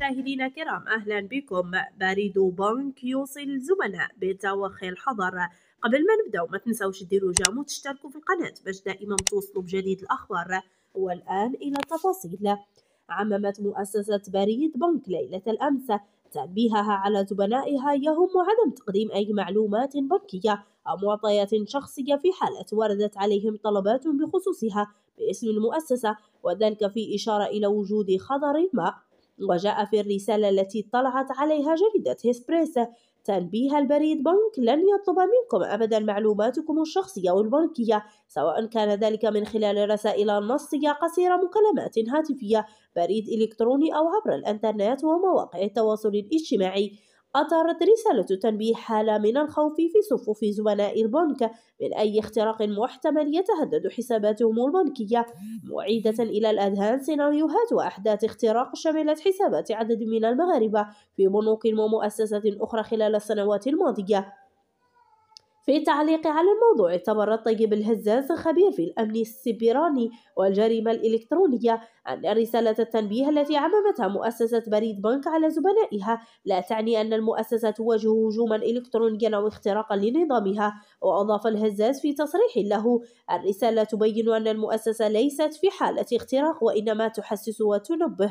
مشاهدينا الكرام اهلا بكم بريد بنك يوصي الزملاء بتوخي الحظر قبل ما نبداو ما تنساوش ديروا جيم وتشتركوا في القناه باش دائما توصلوا بجديد الاخبار والان الى التفاصيل عممت مؤسسة بريد بنك ليلة الأمس تنبيهها على زبنائها يهم عدم تقديم أي معلومات بنكية أو معطيات شخصية في حالة وردت عليهم طلبات بخصوصها باسم المؤسسة وذلك في إشارة إلى وجود خطر ما وجاء في الرسالة التي اطلعت عليها جريدة إسبريسو تنبيه البريد بنك لن يطلب منكم أبدا معلوماتكم الشخصية أو البنكية سواء كان ذلك من خلال رسائل نصية قصيرة مكالمات هاتفية بريد إلكتروني أو عبر الإنترنت ومواقع التواصل الاجتماعي أثارت رسالة تنبيه حالة من الخوف في صفوف زملاء البنك من أي اختراق محتمل يتهدد حساباتهم البنكية معيدة إلى الأذهان سيناريوهات وأحداث اختراق شملت حسابات عدد من المغاربة في بنوك ومؤسسات أخرى خلال السنوات الماضية في تعليق على الموضوع اعتبر طيب الهزاز خبير في الأمن السبراني والجريمة الإلكترونية أن رسالة التنبيه التي عممتها مؤسسة بريد بنك على زبنائها لا تعني أن المؤسسة تواجه هجوما إلكترونيا أو اختراقا لنظامها وأضاف الهزاز في تصريح له الرسالة تبين أن المؤسسة ليست في حالة اختراق وإنما تحسس وتنبه